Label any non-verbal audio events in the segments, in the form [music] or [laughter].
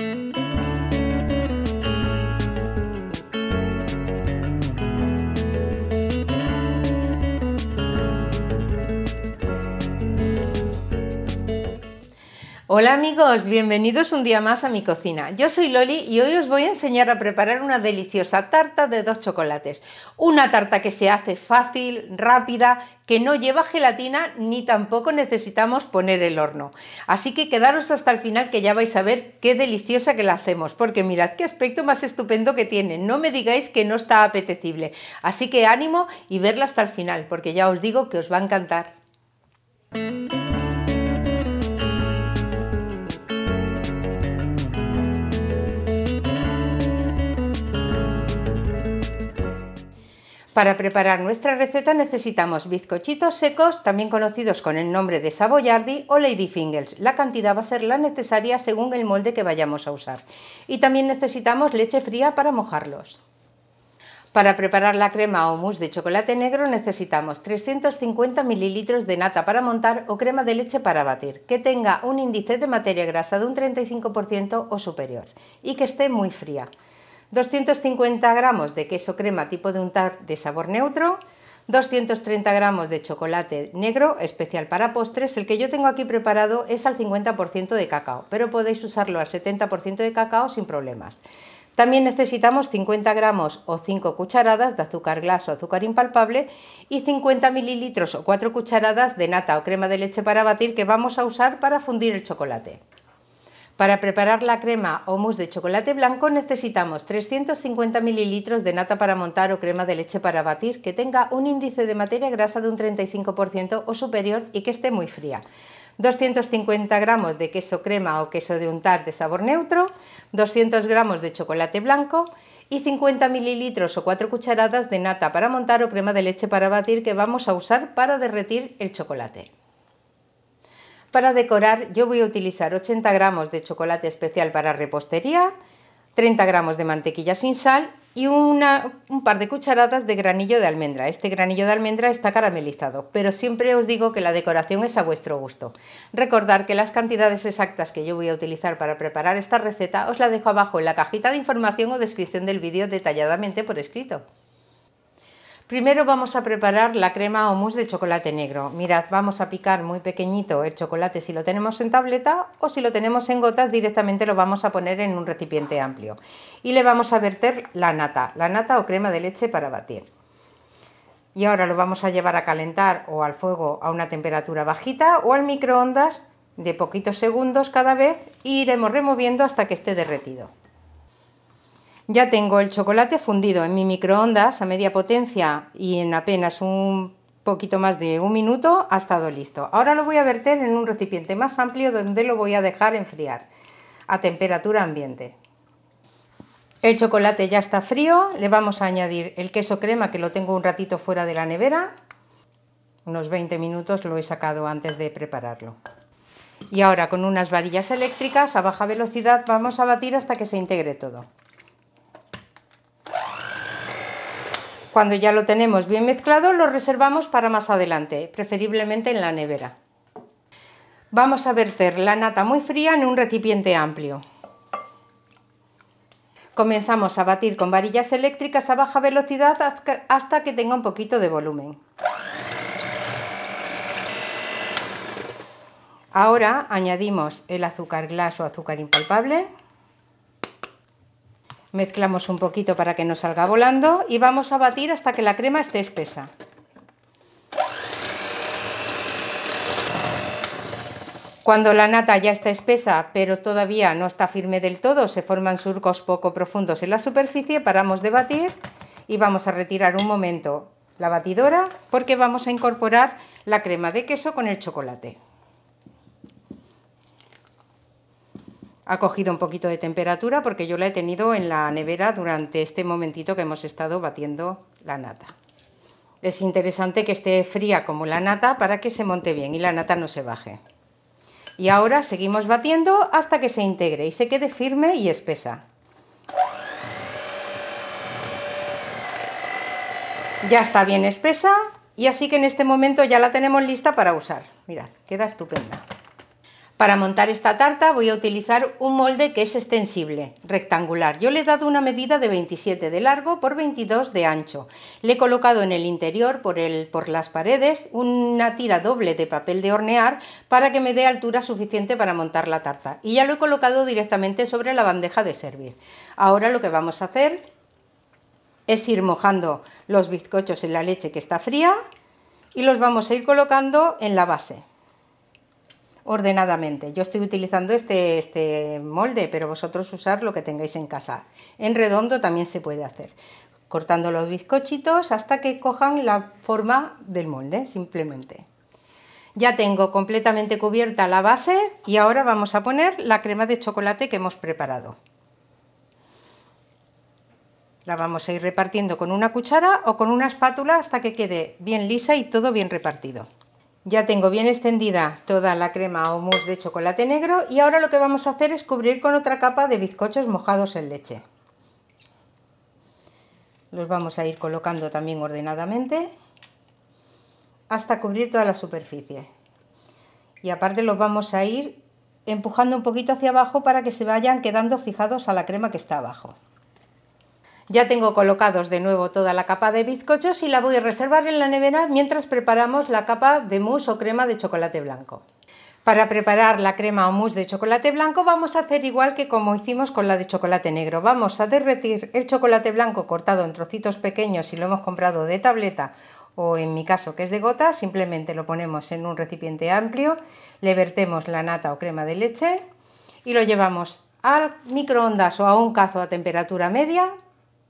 Música Hola amigos, bienvenidos un día más a mi cocina. Yo soy Loli y hoy os voy a enseñar a preparar una deliciosa tarta de dos chocolates. Una tarta que se hace fácil, rápida, que no lleva gelatina ni tampoco necesitamos poner el horno. Así que quedaros hasta el final que ya vais a ver qué deliciosa que la hacemos, porque mirad qué aspecto más estupendo que tiene. No me digáis que no está apetecible. Así que ánimo y verla hasta el final, porque ya os digo que os va a encantar. Para preparar nuestra receta necesitamos bizcochitos secos, también conocidos con el nombre de Savoyardi o Lady Ladyfingers. La cantidad va a ser la necesaria según el molde que vayamos a usar. Y también necesitamos leche fría para mojarlos. Para preparar la crema o mousse de chocolate negro necesitamos 350 ml de nata para montar o crema de leche para batir, que tenga un índice de materia grasa de un 35% o superior y que esté muy fría. 250 gramos de queso crema tipo de untar de sabor neutro, 230 gramos de chocolate negro especial para postres. El que yo tengo aquí preparado es al 50% de cacao, pero podéis usarlo al 70% de cacao sin problemas. También necesitamos 50 gramos o 5 cucharadas de azúcar glas o azúcar impalpable y 50 mililitros o 4 cucharadas de nata o crema de leche para batir que vamos a usar para fundir el chocolate. Para preparar la crema o mousse de chocolate blanco necesitamos 350 ml de nata para montar o crema de leche para batir que tenga un índice de materia grasa de un 35% o superior y que esté muy fría. 250 gramos de queso crema o queso de untar de sabor neutro, 200 gramos de chocolate blanco y 50 mililitros o 4 cucharadas de nata para montar o crema de leche para batir que vamos a usar para derretir el chocolate. Para decorar yo voy a utilizar 80 gramos de chocolate especial para repostería, 30 gramos de mantequilla sin sal y un par de cucharadas de granillo de almendra. Este granillo de almendra está caramelizado, pero siempre os digo que la decoración es a vuestro gusto. Recordad que las cantidades exactas que yo voy a utilizar para preparar esta receta os la dejo abajo en la cajita de información o descripción del vídeo detalladamente por escrito. Primero vamos a preparar la crema o mousse de chocolate negro. Mirad, vamos a picar muy pequeñito el chocolate si lo tenemos en tableta o si lo tenemos en gotas directamente lo vamos a poner en un recipiente amplio. Y le vamos a verter la nata, la nata o crema de leche para batir. Y ahora lo vamos a llevar a calentar o al fuego a una temperatura bajita o al microondas de poquitos segundos cada vez e iremos removiendo hasta que esté derretido. Ya tengo el chocolate fundido en mi microondas a media potencia y en apenas un poquito más de un minuto ha estado listo. Ahora lo voy a verter en un recipiente más amplio donde lo voy a dejar enfriar a temperatura ambiente. El chocolate ya está frío, le vamos a añadir el queso crema que lo tengo un ratito fuera de la nevera, unos 20 minutos lo he sacado antes de prepararlo. Y ahora con unas varillas eléctricas a baja velocidad vamos a batir hasta que se integre todo. Cuando ya lo tenemos bien mezclado, lo reservamos para más adelante, preferiblemente en la nevera. Vamos a verter la nata muy fría en un recipiente amplio. Comenzamos a batir con varillas eléctricas a baja velocidad hasta que tenga un poquito de volumen. Ahora añadimos el azúcar glas o azúcar impalpable. Mezclamos un poquito para que no salga volando y vamos a batir hasta que la crema esté espesa. Cuando la nata ya está espesa, pero todavía no está firme del todo, se forman surcos poco profundos en la superficie, paramos de batir y vamos a retirar un momento la batidora porque vamos a incorporar la crema de queso con el chocolate. ha cogido un poquito de temperatura porque yo la he tenido en la nevera durante este momentito que hemos estado batiendo la nata. Es interesante que esté fría como la nata para que se monte bien y la nata no se baje. Y ahora seguimos batiendo hasta que se integre y se quede firme y espesa. Ya está bien espesa y así que en este momento ya la tenemos lista para usar. Mirad, queda estupenda. Para montar esta tarta voy a utilizar un molde que es extensible, rectangular. Yo le he dado una medida de 27 de largo por 22 de ancho. Le he colocado en el interior, por, por las paredes, una tira doble de papel de hornear para que me dé altura suficiente para montar la tarta. Y ya lo he colocado directamente sobre la bandeja de servir. Ahora lo que vamos a hacer es ir mojando los bizcochos en la leche que está fría y los vamos a ir colocando en la base ordenadamente. Yo estoy utilizando este, este molde, pero vosotros usar lo que tengáis en casa. En redondo también se puede hacer, cortando los bizcochitos hasta que cojan la forma del molde, simplemente. Ya tengo completamente cubierta la base y ahora vamos a poner la crema de chocolate que hemos preparado. La vamos a ir repartiendo con una cuchara o con una espátula hasta que quede bien lisa y todo bien repartido. Ya tengo bien extendida toda la crema o mousse de chocolate negro y ahora lo que vamos a hacer es cubrir con otra capa de bizcochos mojados en leche. Los vamos a ir colocando también ordenadamente hasta cubrir toda la superficie. Y aparte los vamos a ir empujando un poquito hacia abajo para que se vayan quedando fijados a la crema que está abajo. Ya tengo colocados de nuevo toda la capa de bizcochos y la voy a reservar en la nevera mientras preparamos la capa de mousse o crema de chocolate blanco. Para preparar la crema o mousse de chocolate blanco vamos a hacer igual que como hicimos con la de chocolate negro. Vamos a derretir el chocolate blanco cortado en trocitos pequeños si lo hemos comprado de tableta o en mi caso que es de gota, simplemente lo ponemos en un recipiente amplio, le vertemos la nata o crema de leche y lo llevamos al microondas o a un cazo a temperatura media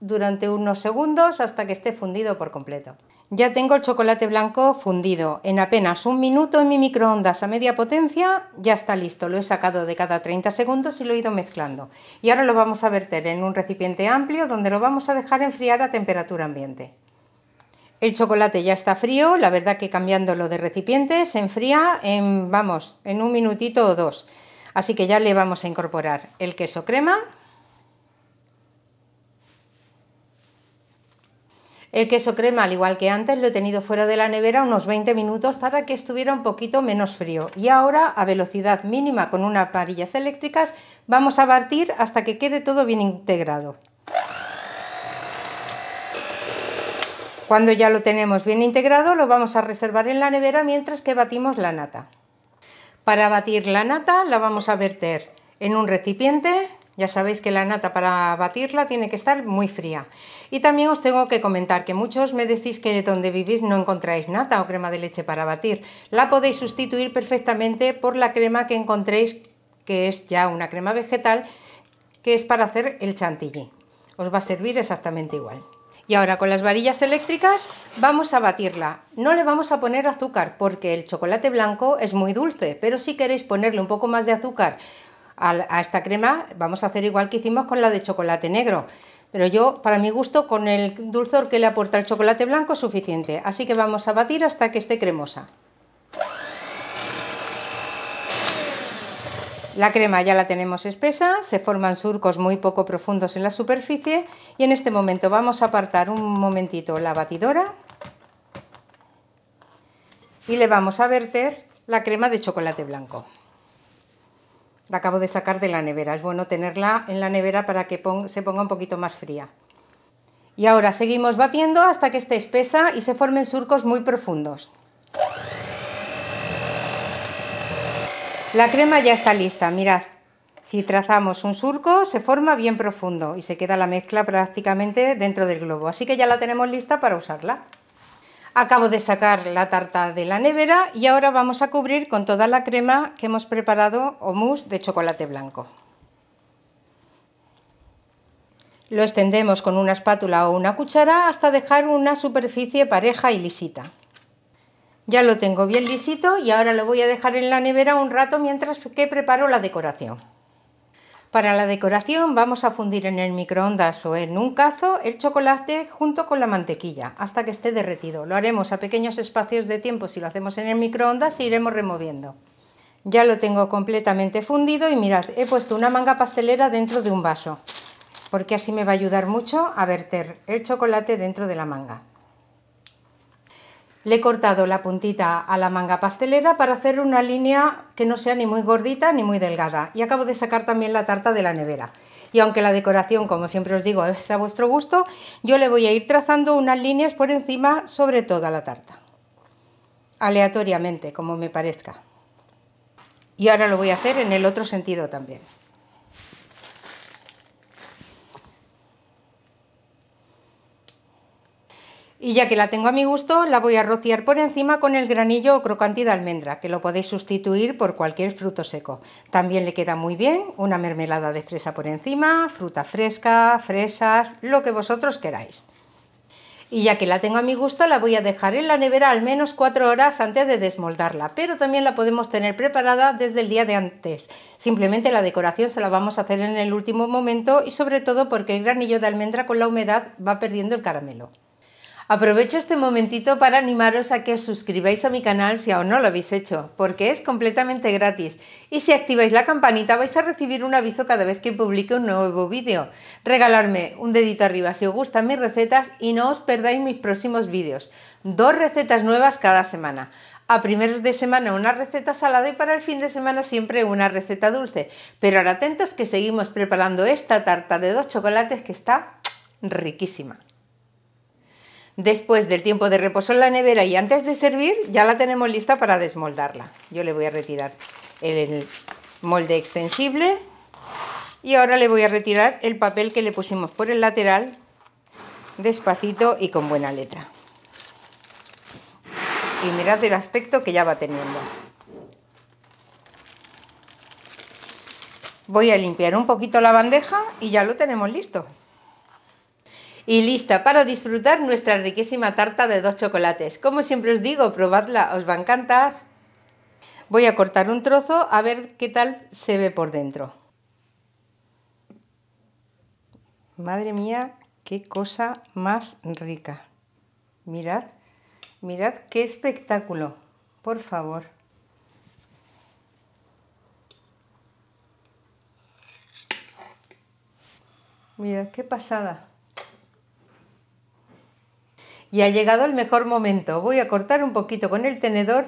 durante unos segundos hasta que esté fundido por completo. Ya tengo el chocolate blanco fundido. En apenas un minuto en mi microondas a media potencia ya está listo. Lo he sacado de cada 30 segundos y lo he ido mezclando. Y ahora lo vamos a verter en un recipiente amplio donde lo vamos a dejar enfriar a temperatura ambiente. El chocolate ya está frío, la verdad que cambiándolo de recipiente se enfría en, vamos, en un minutito o dos. Así que ya le vamos a incorporar el queso crema, El queso crema, al igual que antes, lo he tenido fuera de la nevera unos 20 minutos para que estuviera un poquito menos frío. Y ahora, a velocidad mínima con unas varillas eléctricas, vamos a batir hasta que quede todo bien integrado. Cuando ya lo tenemos bien integrado, lo vamos a reservar en la nevera mientras que batimos la nata. Para batir la nata la vamos a verter en un recipiente ya sabéis que la nata para batirla tiene que estar muy fría. Y también os tengo que comentar que muchos me decís que donde vivís no encontráis nata o crema de leche para batir. La podéis sustituir perfectamente por la crema que encontréis, que es ya una crema vegetal, que es para hacer el chantilly. Os va a servir exactamente igual. Y ahora con las varillas eléctricas vamos a batirla. No le vamos a poner azúcar porque el chocolate blanco es muy dulce, pero si queréis ponerle un poco más de azúcar a, esta crema vamos a hacer igual que hicimos con la de chocolate negro. Pero yo, para mi gusto, con el dulzor que le aporta el chocolate blanco es suficiente. Así que vamos a batir hasta que esté cremosa. La crema ya la tenemos espesa, se forman surcos muy poco profundos en la superficie y en este momento vamos a apartar un momentito la batidora y le vamos a verter la crema de chocolate blanco. La acabo de sacar de la nevera. Es bueno tenerla en la nevera para que se ponga un poquito más fría. Y ahora seguimos batiendo hasta que esté espesa y se formen surcos muy profundos. La crema ya está lista, mirad. Si trazamos un surco se forma bien profundo y se queda la mezcla prácticamente dentro del globo, así que ya la tenemos lista para usarla. Acabo de sacar la tarta de la nevera y ahora vamos a cubrir con toda la crema que hemos preparado o mousse de chocolate blanco. Lo extendemos con una espátula o una cuchara hasta dejar una superficie pareja y lisita. Ya lo tengo bien lisito y ahora lo voy a dejar en la nevera un rato mientras que preparo la decoración. Para la decoración vamos a fundir en el microondas o en un cazo el chocolate junto con la mantequilla hasta que esté derretido. Lo haremos a pequeños espacios de tiempo si lo hacemos en el microondas e iremos removiendo. Ya lo tengo completamente fundido y mirad, he puesto una manga pastelera dentro de un vaso porque así me va a ayudar mucho a verter el chocolate dentro de la manga. Le he cortado la puntita a la manga pastelera para hacer una línea que no sea ni muy gordita ni muy delgada. Y acabo de sacar también la tarta de la nevera. Y aunque la decoración, como siempre os digo, es a vuestro gusto, yo le voy a ir trazando unas líneas por encima sobre toda la tarta. Aleatoriamente, como me parezca. Y ahora lo voy a hacer en el otro sentido también. Y ya que la tengo a mi gusto, la voy a rociar por encima con el granillo o crocante de almendra, que lo podéis sustituir por cualquier fruto seco. También le queda muy bien una mermelada de fresa por encima, fruta fresca, fresas, lo que vosotros queráis. Y ya que la tengo a mi gusto, la voy a dejar en la nevera al menos 4 horas antes de desmoldarla, pero también la podemos tener preparada desde el día de antes. Simplemente la decoración se la vamos a hacer en el último momento y sobre todo porque el granillo de almendra con la humedad va perdiendo el caramelo. Aprovecho este momentito para animaros a que os suscribáis a mi canal si aún no lo habéis hecho, porque es completamente gratis. Y si activáis la campanita vais a recibir un aviso cada vez que publique un nuevo vídeo. Regalarme un dedito arriba si os gustan mis recetas y no os perdáis mis próximos vídeos. Dos recetas nuevas cada semana. A primeros de semana una receta salada y para el fin de semana siempre una receta dulce. Pero ahora atentos que seguimos preparando esta tarta de dos chocolates que está riquísima. Después del tiempo de reposo en la nevera y antes de servir, ya la tenemos lista para desmoldarla. Yo le voy a retirar el molde extensible y ahora le voy a retirar el papel que le pusimos por el lateral despacito y con buena letra. Y mirad el aspecto que ya va teniendo. Voy a limpiar un poquito la bandeja y ya lo tenemos listo y lista para disfrutar nuestra riquísima tarta de dos chocolates. Como siempre os digo, probadla, os va a encantar. Voy a cortar un trozo a ver qué tal se ve por dentro. Madre mía, qué cosa más rica. Mirad, mirad qué espectáculo, por favor. Mirad qué pasada. Y ha llegado el mejor momento. Voy a cortar un poquito con el tenedor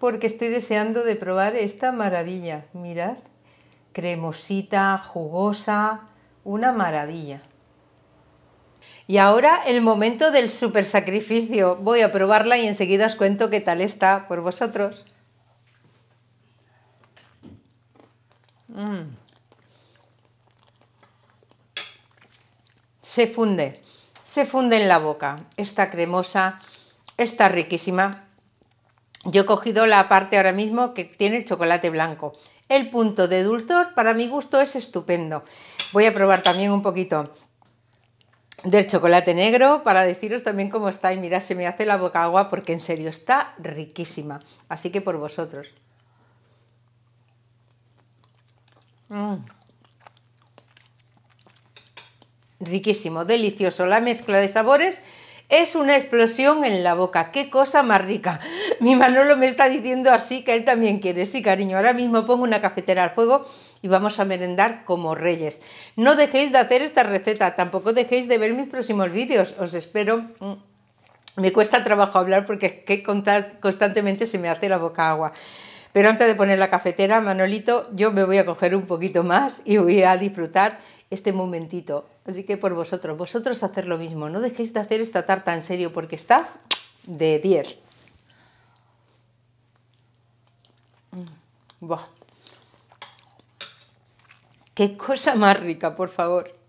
porque estoy deseando de probar esta maravilla. Mirad, cremosita, jugosa, una maravilla. Y ahora el momento del super sacrificio. Voy a probarla y enseguida os cuento qué tal está por vosotros. Mm. Se funde se funde en la boca. Está cremosa, está riquísima. Yo he cogido la parte ahora mismo que tiene el chocolate blanco. El punto de dulzor para mi gusto es estupendo. Voy a probar también un poquito del chocolate negro para deciros también cómo está. Y mirad, se me hace la boca agua porque en serio está riquísima. Así que por vosotros. Mm riquísimo, delicioso. La mezcla de sabores es una explosión en la boca. ¡Qué cosa más rica! [laughs] Mi Manolo me está diciendo así que él también quiere. Sí, cariño, ahora mismo pongo una cafetera al fuego y vamos a merendar como reyes. No dejéis de hacer esta receta, tampoco dejéis de ver mis próximos vídeos. Os espero. Mm. Me cuesta trabajo hablar porque constantemente se me hace la boca agua. Pero antes de poner la cafetera, Manolito, yo me voy a coger un poquito más y voy a disfrutar este momentito. Así que por vosotros, vosotros hacer lo mismo. No dejéis de hacer esta tarta en serio porque está de 10. Mm. Buah. Qué cosa más rica, por favor.